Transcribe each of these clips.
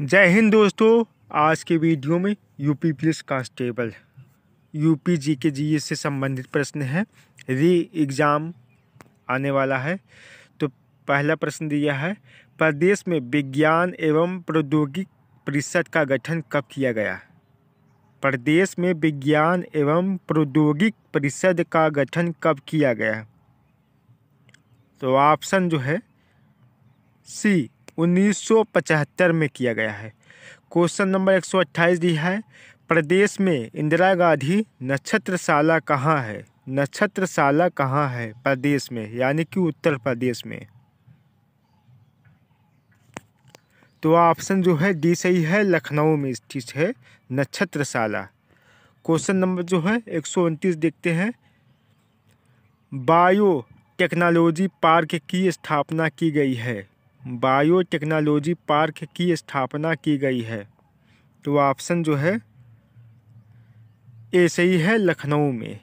जय हिंद दोस्तों आज के वीडियो में UP police constable UP G K G e से संबंधित प्रश्न है री एग्ज़ाम आने वाला है तो पहला प्रश्न दिया है प्रदेश में विज्ञान एवं प्रौद्योगिक परिषद का गठन कब किया गया प्रदेश में विज्ञान एवं प्रौद्योगिक परिषद का गठन कब किया गया तो ऑप्शन जो है सी 1975 में किया गया है क्वेश्चन नंबर 128 दी है प्रदेश में इंदिरा गांधी नक्षत्रशाला कहाँ है नक्षत्रशाला कहाँ है प्रदेश में यानी कि उत्तर प्रदेश में तो ऑप्शन जो है डी सही है लखनऊ में स्थित है नक्षत्रशाला क्वेश्चन नंबर जो है एक सौ उनतीस देखते हैं बायो टेक्नोलॉजी पार्क की स्थापना की गई है बायोटेक्नोलॉजी पार्क की स्थापना की गई है तो ऑप्शन जो है ए सही है लखनऊ में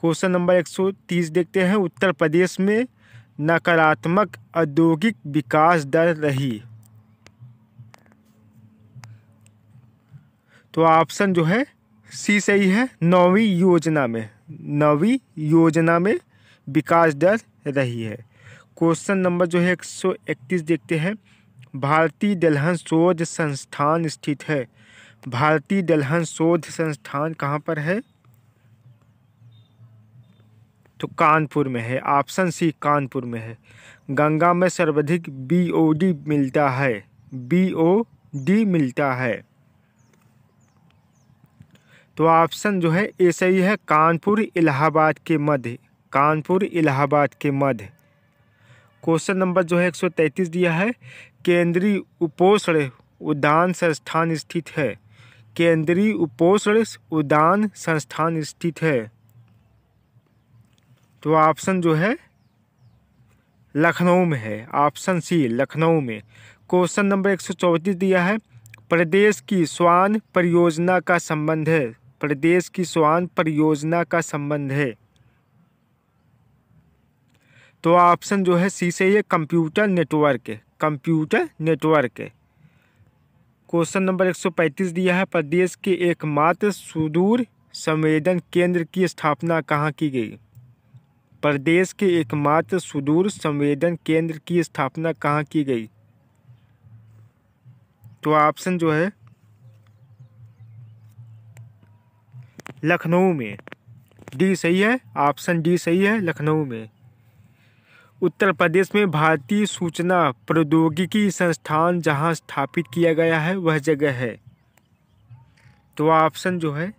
क्वेश्चन नंबर एक सौ तीस देखते हैं उत्तर प्रदेश में नकारात्मक औद्योगिक विकास दर रही तो ऑप्शन जो है सी सही है नौवीं योजना में नौवीं योजना में विकास दर रही है क्वेश्चन नंबर जो है एक सौ इकतीस देखते हैं भारतीय दलहन शोध संस्थान स्थित है भारतीय दलहन शोध संस्थान कहाँ पर है तो कानपुर में है ऑप्शन सी कानपुर में है गंगा में सर्वाधिक बी ओ डी मिलता है बी ओ डी मिलता है तो ऑप्शन जो है ऐसा ही है कानपुर इलाहाबाद के मध्य कानपुर इलाहाबाद के मध्य क्वेश्चन नंबर जो है एक दिया है केंद्रीय उपोषण उद्यान संस्थान स्थित है केंद्रीय उपोषण उद्यान संस्थान स्थित है तो ऑप्शन जो है लखनऊ में है ऑप्शन सी लखनऊ में क्वेश्चन नंबर एक सौ चौंतीस दिया है प्रदेश की स्वान परियोजना का संबंध है प्रदेश की स्वान परियोजना का संबंध है तो ऑप्शन जो है सी से ये कंप्यूटर नेटवर्क है कंप्यूटर नेटवर्क है क्वेश्चन नंबर 135 दिया है प्रदेश के एकमात्र सुदूर संवेदन केंद्र की स्थापना कहाँ की गई प्रदेश के एकमात्र सुदूर संवेदन केंद्र की स्थापना कहाँ की गई तो ऑप्शन जो है लखनऊ में डी सही है ऑप्शन डी सही है लखनऊ में उत्तर प्रदेश में भारतीय सूचना प्रौद्योगिकी संस्थान जहां स्थापित किया गया है वह जगह है तो ऑप्शन जो है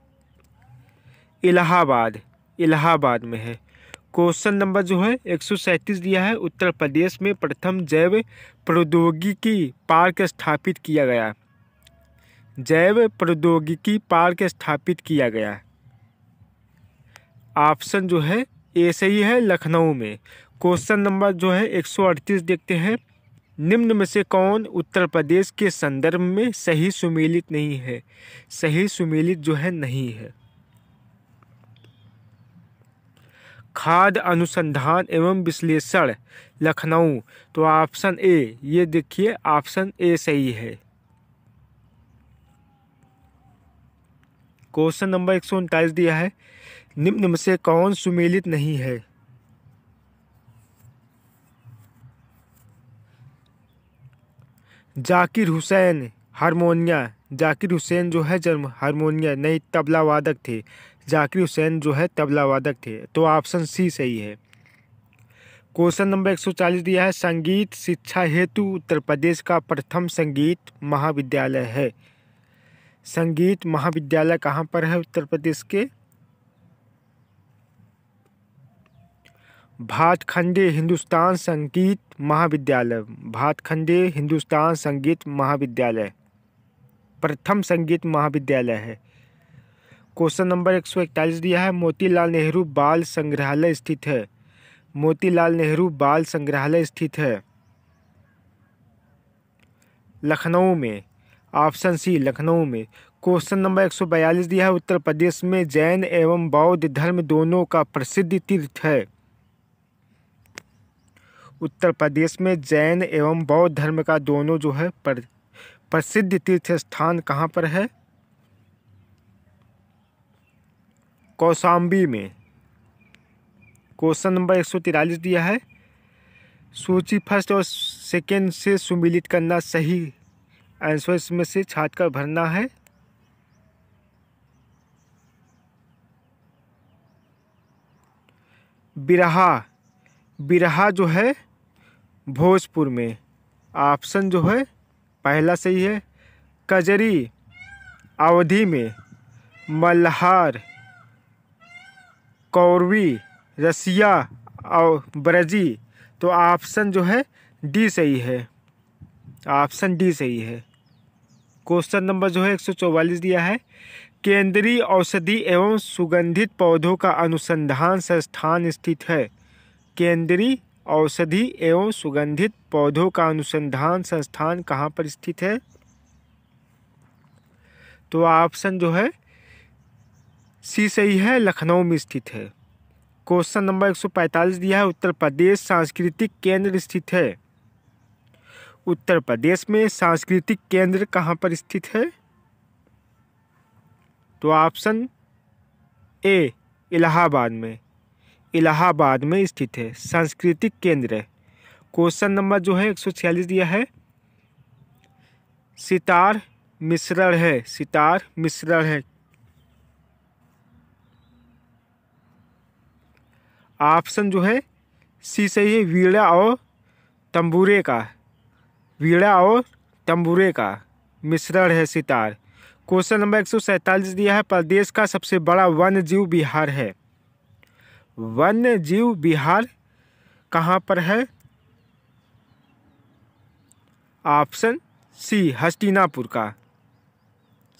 इलाहाबाद इलाहाबाद में है क्वेश्चन नंबर जो है एक दिया है उत्तर प्रदेश में प्रथम जैव प्रौद्योगिकी पार्क स्थापित किया गया जैव प्रौद्योगिकी पार्क स्थापित किया गया ऑप्शन जो है ऐसे ही है लखनऊ में क्वेश्चन नंबर जो है 138 देखते हैं निम्न में से कौन उत्तर प्रदेश के संदर्भ में सही सुमेलित नहीं है सही सुमेलित जो है नहीं है खाद अनुसंधान एवं विश्लेषण लखनऊ तो ऑप्शन ए ये देखिए ऑप्शन ए सही है क्वेश्चन नंबर एक दिया है निम्न में से कौन सुमेलित नहीं है जाकिर हुसैन हारमोनिया जाकिर हुसैन जो है जन्म हारमोनिया नहीं तबला वादक थे जाकिर हुसैन जो है तबला वादक थे तो ऑप्शन सी सही है क्वेश्चन नंबर एक सौ चालीस दिया है संगीत शिक्षा हेतु उत्तर प्रदेश का प्रथम संगीत महाविद्यालय है संगीत महाविद्यालय कहाँ पर है उत्तर प्रदेश के भातखंडे हिंदुस्तान संगीत महाविद्यालय भातखंडे हिंदुस्तान संगीत महाविद्यालय प्रथम संगीत महाविद्यालय है क्वेश्चन नंबर एक सौ इकतालीस दिया है मोतीलाल नेहरू बाल संग्रहालय स्थित है मोतीलाल नेहरू बाल संग्रहालय स्थित है लखनऊ में ऑप्शन सी लखनऊ में क्वेश्चन नंबर एक सौ बयालीस दिया है उत्तर प्रदेश में जैन एवं बौद्ध धर्म दोनों का प्रसिद्ध तीर्थ है उत्तर प्रदेश में जैन एवं बौद्ध धर्म का दोनों जो है पर, प्रसिद्ध तीर्थ स्थान कहाँ पर है कौशाम्बी में क्वेश्चन नंबर एक सौ तिरालीस दिया है सूची फर्स्ट और सेकेंड से सुमिलित करना सही आंसर इसमें से छाट कर भरना है बिरहा बिरहा जो है भोजपुर में ऑप्शन जो है पहला सही है कजरी अवधि में मल्हार कौरवी रसिया और ब्रजी तो ऑप्शन जो है डी सही है ऑप्शन डी सही है क्वेश्चन नंबर जो है एक सौ चौवालीस दिया है केंद्रीय औषधि एवं सुगंधित पौधों का अनुसंधान संस्थान स्थित है केंद्रीय औषधि एवं सुगंधित पौधों का अनुसंधान संस्थान कहाँ पर स्थित है तो ऑप्शन जो है सी सही है लखनऊ में स्थित है क्वेश्चन नंबर 145 दिया है उत्तर प्रदेश सांस्कृतिक केंद्र स्थित है उत्तर प्रदेश में सांस्कृतिक केंद्र कहाँ पर स्थित है तो ऑप्शन ए इलाहाबाद में इलाहाबाद में स्थित है सांस्कृतिक केंद्र है क्वेश्चन नंबर जो है एक सौ छियालीस दिया है सितार मिश्रण है सितार मिश्रण है ऑप्शन जो है सी सही है वीड़ा और तंबूरे का वीड़ा और तंबूरे का मिश्रण है सितार क्वेश्चन नंबर एक सौ सैंतालीस दिया है प्रदेश का सबसे बड़ा वन्य जीव बिहार है वन्य जीव बिहार कहाँ पर है ऑप्शन सी हस्तिनापुर का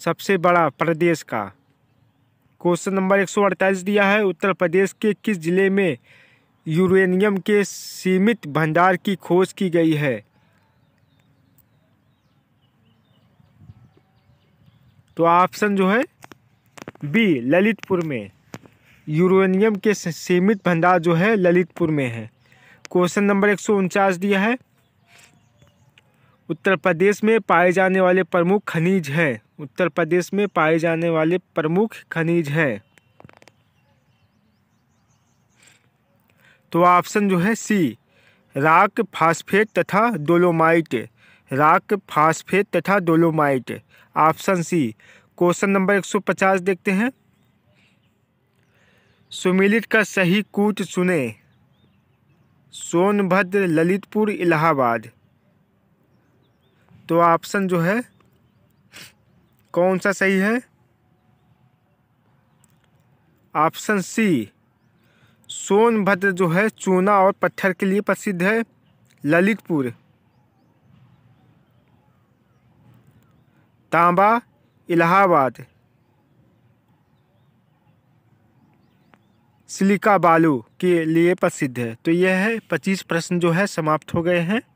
सबसे बड़ा प्रदेश का क्वेश्चन नंबर एक सौ अड़तालीस दिया है उत्तर प्रदेश के किस जिले में यूरेनियम के सीमित भंडार की खोज की गई है तो ऑप्शन जो है बी ललितपुर में यूरेनियम के सीमित भंडार जो है ललितपुर में है क्वेश्चन नंबर एक दिया है उत्तर प्रदेश में पाए जाने वाले प्रमुख खनिज है उत्तर प्रदेश में पाए जाने वाले प्रमुख खनिज है तो ऑप्शन जो है सी राक फास्फेट तथा डोलोमाइट राक फास्फेट तथा dolomite option C question number 150 देखते हैं सुमिलित का सही कूट सुने सोनभद्र ललितपुर इलाहाबाद तो ऑप्शन जो है कौन सा सही है ऑप्शन सी सोनभद्र जो है चूना और पत्थर के लिए प्रसिद्ध है ललितपुर तांबा इलाहाबाद सिलिका बालू के लिए प्रसिद्ध है तो यह है पच्चीस प्रश्न जो है समाप्त हो गए हैं